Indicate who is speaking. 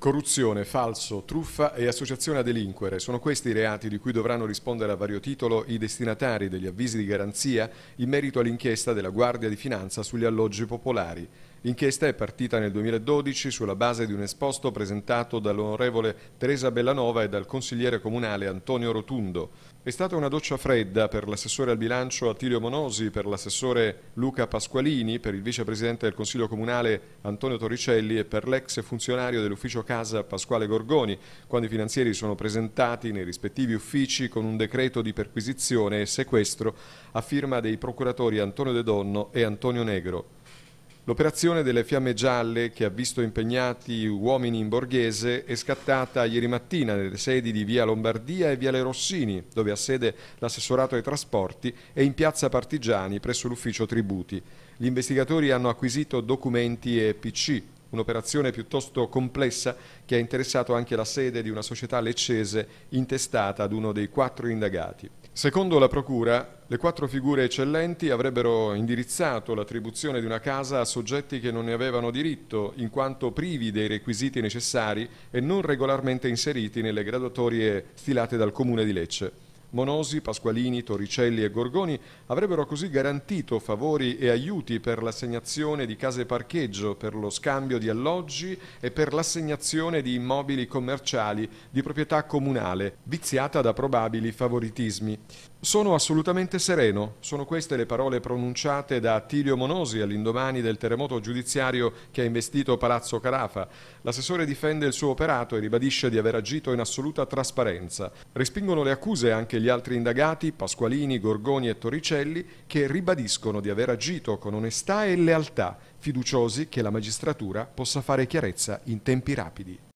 Speaker 1: Corruzione, falso, truffa e associazione a delinquere sono questi i reati di cui dovranno rispondere a vario titolo i destinatari degli avvisi di garanzia in merito all'inchiesta della Guardia di Finanza sugli alloggi popolari. L'inchiesta è partita nel 2012 sulla base di un esposto presentato dall'onorevole Teresa Bellanova e dal consigliere comunale Antonio Rotundo. È stata una doccia fredda per l'assessore al bilancio Attilio Monosi, per l'assessore Luca Pasqualini, per il vicepresidente del Consiglio Comunale Antonio Torricelli e per l'ex funzionario dell'ufficio casa Pasquale Gorgoni, quando i finanzieri sono presentati nei rispettivi uffici con un decreto di perquisizione e sequestro a firma dei procuratori Antonio De Donno e Antonio Negro. L'operazione delle fiamme gialle, che ha visto impegnati uomini in borghese, è scattata ieri mattina nelle sedi di Via Lombardia e via Le Rossini, dove ha sede l'assessorato ai trasporti, e in Piazza Partigiani presso l'ufficio Tributi. Gli investigatori hanno acquisito documenti e PC un'operazione piuttosto complessa che ha interessato anche la sede di una società leccese intestata ad uno dei quattro indagati. Secondo la Procura, le quattro figure eccellenti avrebbero indirizzato l'attribuzione di una casa a soggetti che non ne avevano diritto, in quanto privi dei requisiti necessari e non regolarmente inseriti nelle graduatorie stilate dal Comune di Lecce. Monosi, Pasqualini, Torricelli e Gorgoni avrebbero così garantito favori e aiuti per l'assegnazione di case parcheggio, per lo scambio di alloggi e per l'assegnazione di immobili commerciali di proprietà comunale, viziata da probabili favoritismi. Sono assolutamente sereno, sono queste le parole pronunciate da Attilio Monosi all'indomani del terremoto giudiziario che ha investito Palazzo Carafa. L'assessore difende il suo operato e ribadisce di aver agito in assoluta trasparenza. Respingono le accuse anche anche gli altri indagati, Pasqualini, Gorgoni e Torricelli, che ribadiscono di aver agito con onestà e lealtà, fiduciosi che la magistratura possa fare chiarezza in tempi rapidi.